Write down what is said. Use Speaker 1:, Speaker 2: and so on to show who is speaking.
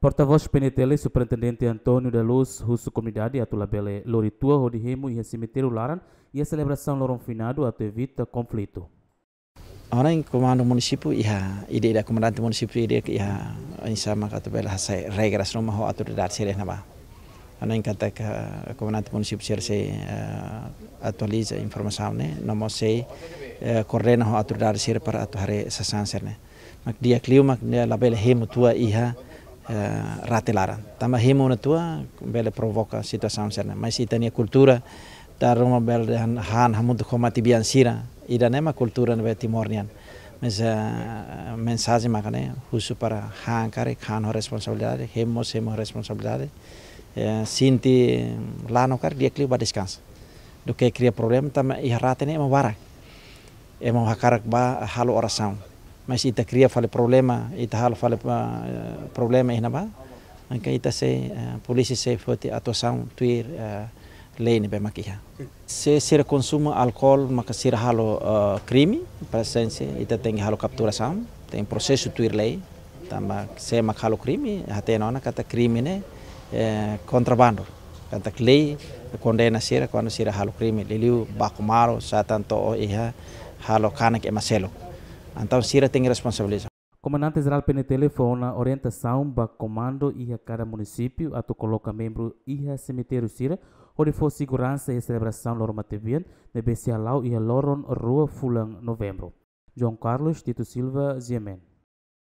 Speaker 1: Portavoz voz Superintendente Antônio da Luz Russo Comunidade, atua bele loritua rodihemo e cemitério laran e a celebração loron finado até evita conflito.
Speaker 2: comando yang município, e a ide da comandante municipio ide a insama tua bela hasa regras rumah ho atur dar sireh naba. Ora, yang que a eh, comandante do município, eh, eh, se atualiza informasi ne nomo se correna a dar sireh para atu hari sasanserne. Mak dia kliu mak dia label hemo tua iha uh, ratelara. Tama himo na tua, bela provoca situação certa. Mas itania cultura, taruma bela han hamutu sira. Ida idanema cultura no timornian. Mas a uh, eh, mensagem macane, uso para han kare, han ho responsabilidade, hemo hemo responsabilidade. Eh, sinti lano kare, dia kliwa descansa. Do que cria problema, tama iharatene é uma vara. É hakarak ba halo oração. mas ita kriya fale problema ita hal fale uh, problema ina ba angka ita se uh, polisi se ato atuação tuir uh, lei ni be makiha se sira konsumo maka sira halo krimi presensi, ita tengi halo kaptura sam tengi prosesu tuir lei tamba se mak halo krimi, hati nona kata krimi ne eh, kontrabando kata lei kondena sira kono sira halo krimi liliu bakumaro to o iha halo kanak emaselo Então, Cira tem responsabilidade.
Speaker 1: Comandante Geral PNT foi orientação para comando e a cada município, a tu coloca membro e a cemitério Cira, onde foi segurança e celebração normativa na Bessialau e a Loron Rua Fulan, novembro. João Carlos Tito Silva, Ziemen.